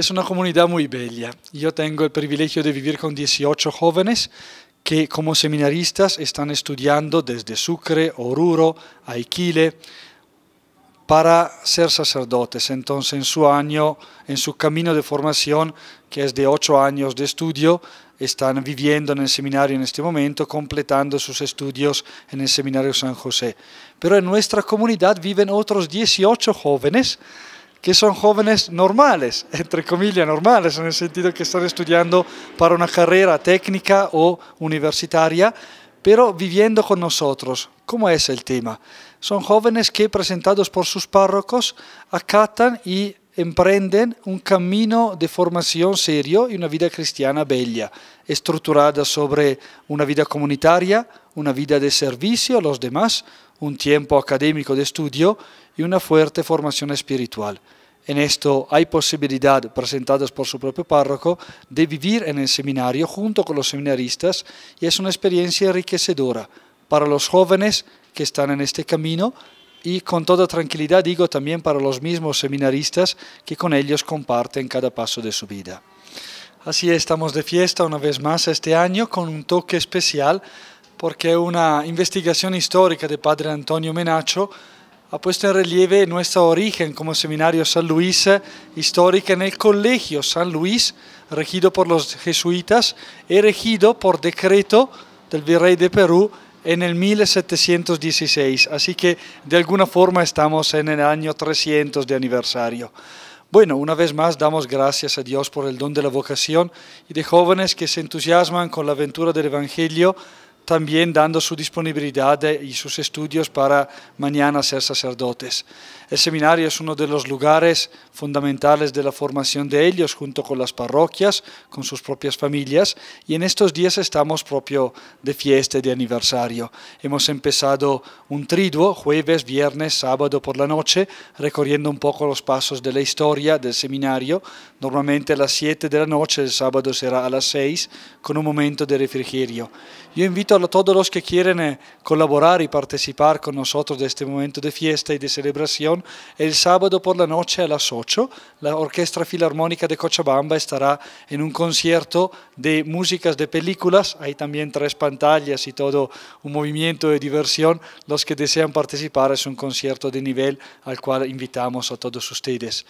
es una comunidad muy bella. Yo tengo el privilegio de vivir con 18 jóvenes que como seminaristas están estudiando desde Sucre, Oruro, Aikile, para ser sacerdotes. Entonces, en su año, en su camino de formación, que es de 8 años de estudio, están viviendo en el seminario en este momento, completando sus estudios en el seminario San José. Pero en nuestra comunidad viven otros 18 jóvenes que son jóvenes normales, entre comillas normales, en el sentido que están estudiando para una carrera técnica o universitaria, pero viviendo con nosotros. ¿Cómo es el tema? Son jóvenes que, presentados por sus párrocos, acatan y emprenden un camino de formación serio y una vida cristiana bella, estructurada sobre una vida comunitaria, una vida de servicio a los demás, un tiempo académico de estudio y una fuerte formación espiritual. En esto hay posibilidad, presentadas por su propio párroco, de vivir en el seminario junto con los seminaristas y es una experiencia enriquecedora para los jóvenes que están en este camino y con toda tranquilidad digo también para los mismos seminaristas que con ellos comparten cada paso de su vida. Así estamos de fiesta una vez más este año con un toque especial porque una investigación histórica de padre Antonio Menacho ha puesto en relieve nuestro origen como seminario San Luis histórica en el Colegio San Luis, regido por los jesuitas y regido por decreto del virrey de Perú en el 1716, así que de alguna forma estamos en el año 300 de aniversario. Bueno, una vez más damos gracias a Dios por el don de la vocación y de jóvenes que se entusiasman con la aventura del Evangelio también dando su disponibilidad y sus estudios para mañana ser sacerdotes. El seminario es uno de los lugares fundamentales de la formación de ellos, junto con las parroquias, con sus propias familias, y en estos días estamos propio de fiesta y de aniversario. Hemos empezado un triduo, jueves, viernes, sábado por la noche, recorriendo un poco los pasos de la historia del seminario. Normalmente a las 7 de la noche, el sábado será a las 6, con un momento de refrigerio. Yo invito a todos los que quieren eh, colaborar y participar con nosotros de este momento de fiesta y de celebración. El sábado por la noche a las 8, la Orquesta Filarmónica de Cochabamba estará en un concierto de músicas de películas. Hay también tres pantallas y todo un movimiento de diversión. Los que desean participar es un concierto de nivel al cual invitamos a todos ustedes.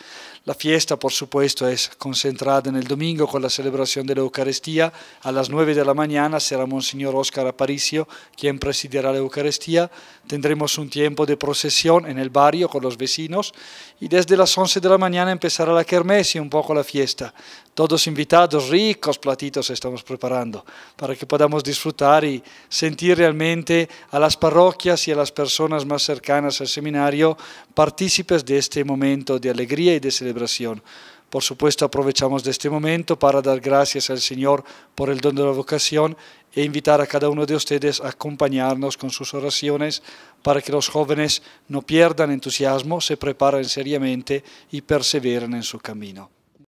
La fiesta, por supuesto, es concentrada en el domingo con la celebración de la Eucaristía. A las 9 de la mañana será Monseñor Oscar Aparicio, quien presidirá la Eucaristía. Tendremos un tiempo de procesión en el barrio con los vecinos y desde las 11 de la mañana empezará la kermés y un poco la fiesta. Todos invitados, ricos platitos estamos preparando para que podamos disfrutar y sentir realmente a las parroquias y a las personas más cercanas al seminario partícipes de este momento de alegría y de celebración. Por supuesto, aprovechamos de este momento para dar gracias al Señor por el don de la vocación e invitar a cada uno de ustedes a acompañarnos con sus oraciones para que los jóvenes no pierdan entusiasmo, se preparen seriamente y perseveren en su camino.